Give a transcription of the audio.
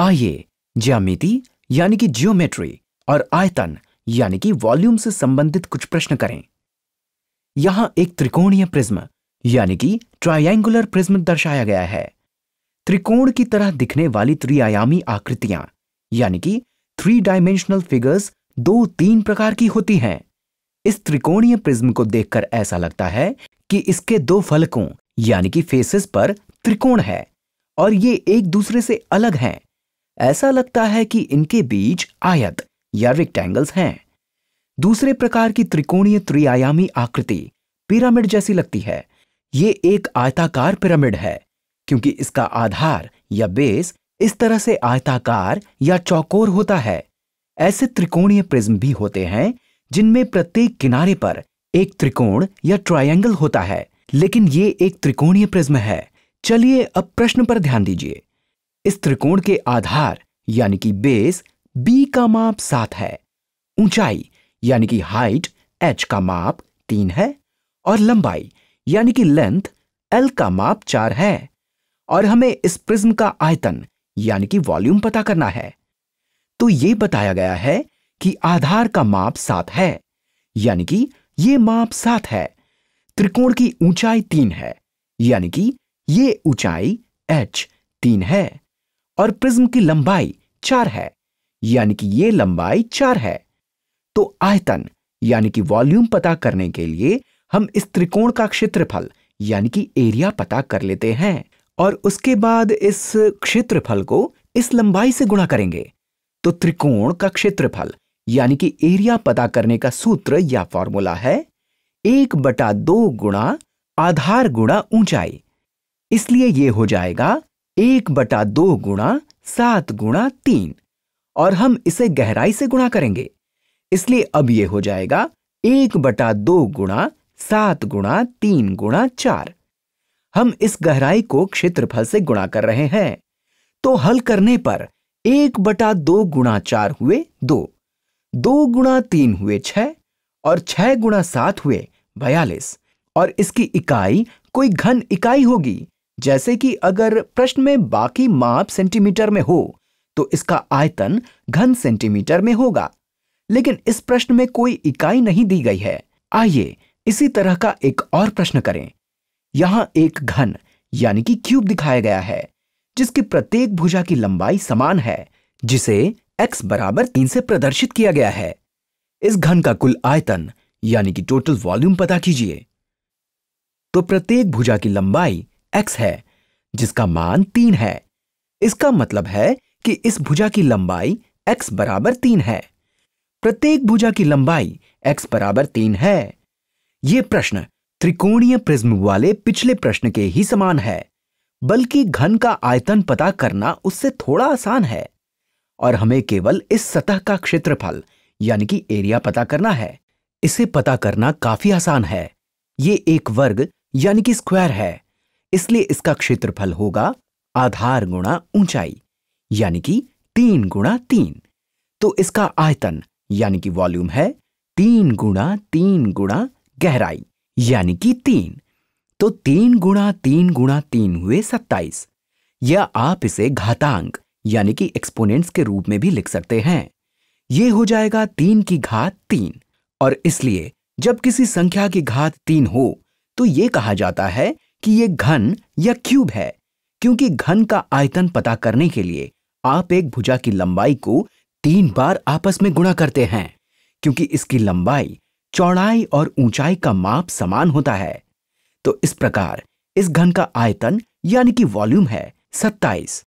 आइए ज्यामिति यानी कि जियोमेट्री और आयतन यानी कि वॉल्यूम से संबंधित कुछ प्रश्न करें यहां एक त्रिकोणीय प्रिज्म यानी कि ट्रायंगुलर प्रिज्म दर्शाया गया है त्रिकोण की तरह दिखने वाली त्रिआयामी आकृतियां यानी कि थ्री डायमेंशनल फिगर्स दो तीन प्रकार की होती हैं इस त्रिकोणीय प्रिज्म को देखकर ऐसा लगता है कि इसके दो फलकों यानी कि फेसेस पर त्रिकोण है और ये एक दूसरे से अलग हैं ऐसा लगता है कि इनके बीच आयत या रेक्टेंगल्स हैं दूसरे प्रकार की त्रिकोणीय त्रिआयामी आकृति पिरामिड जैसी लगती है ये एक आयताकार पिरामिड है क्योंकि इसका आधार या बेस इस तरह से आयताकार या चौकोर होता है ऐसे त्रिकोणीय प्रिज्म भी होते हैं जिनमें प्रत्येक किनारे पर एक त्रिकोण या ट्रायंगल होता है लेकिन ये एक त्रिकोणीय प्रिज्म है चलिए अब प्रश्न पर ध्यान दीजिए इस त्रिकोण के आधार यानी कि बेस बी का माप सात है ऊंचाई यानी कि हाइट एच का माप तीन है और लंबाई यानी कि लेंथ एल का माप चार है और हमें इस प्रिज्म का आयतन यानी कि वॉल्यूम पता करना है तो ये बताया गया है कि आधार का माप सात है यानी कि ये माप सात है त्रिकोण की ऊंचाई तीन है यानी कि ये ऊंचाई एच तीन है और प्रिज्म की लंबाई चार है यानी कि यह लंबाई चार है तो आयतन यानी कि वॉल्यूम पता करने के लिए हम इस त्रिकोण का क्षेत्रफल यानी कि एरिया पता कर लेते हैं और उसके बाद इस क्षेत्रफल को इस लंबाई से गुणा करेंगे तो त्रिकोण का क्षेत्रफल यानी कि एरिया पता करने का सूत्र या फॉर्मूला है एक बटा दो गुणा आधार गुणा ऊंचाई इसलिए यह हो जाएगा एक बटा दो गुणा सात गुणा तीन और हम इसे गहराई से गुणा करेंगे इसलिए अब यह हो जाएगा एक बटा दो गुणा सात गुणा तीन गुणा चार हम इस गहराई को क्षेत्रफल से गुणा कर रहे हैं तो हल करने पर एक बटा दो गुणा चार हुए दो दो गुणा तीन हुए छह और छह गुणा सात हुए बयालीस और इसकी इकाई कोई घन इकाई होगी जैसे कि अगर प्रश्न में बाकी माप सेंटीमीटर में हो तो इसका आयतन घन सेंटीमीटर में होगा लेकिन इस प्रश्न में कोई इकाई नहीं दी गई है आइए इसी तरह का एक और प्रश्न करें यहां एक घन यानी कि क्यूब दिखाया गया है जिसकी प्रत्येक भुजा की लंबाई समान है जिसे x बराबर तीन से प्रदर्शित किया गया है इस घन का कुल आयतन यानी कि टोटल वॉल्यूम पता कीजिए तो प्रत्येक भुजा की लंबाई एक्स है जिसका मान तीन है इसका मतलब है कि इस भुजा की लंबाई एक्स बराबर तीन है प्रत्येक भुजा की लंबाई एक्स बराबर तीन है ये प्रश्न त्रिकोणीय प्रिज्म वाले पिछले प्रश्न के ही समान है बल्कि घन का आयतन पता करना उससे थोड़ा आसान है और हमें केवल इस सतह का क्षेत्रफल यानी कि एरिया पता करना है इसे पता करना काफी आसान है ये एक वर्ग यानी कि स्क्वायर है इसलिए इसका क्षेत्रफल होगा आधार गुणा ऊंचाई यानी कि तीन गुणा तीन तो इसका आयतन यानी कि वॉल्यूम है तीन गुणा तीन गुणा गहराई यानी कि तीन तो तीन गुणा तीन गुणा तीन हुए सत्ताईस या आप इसे घातांक यानी कि एक्सपोनेंट्स के रूप में भी लिख सकते हैं ये हो जाएगा तीन की घात तीन और इसलिए जब किसी संख्या की घात तीन हो तो ये कहा जाता है कि ये घन या क्यूब है क्योंकि घन का आयतन पता करने के लिए आप एक भुजा की लंबाई को तीन बार आपस में गुणा करते हैं क्योंकि इसकी लंबाई चौड़ाई और ऊंचाई का माप समान होता है तो इस प्रकार इस घन का आयतन यानी कि वॉल्यूम है सत्ताईस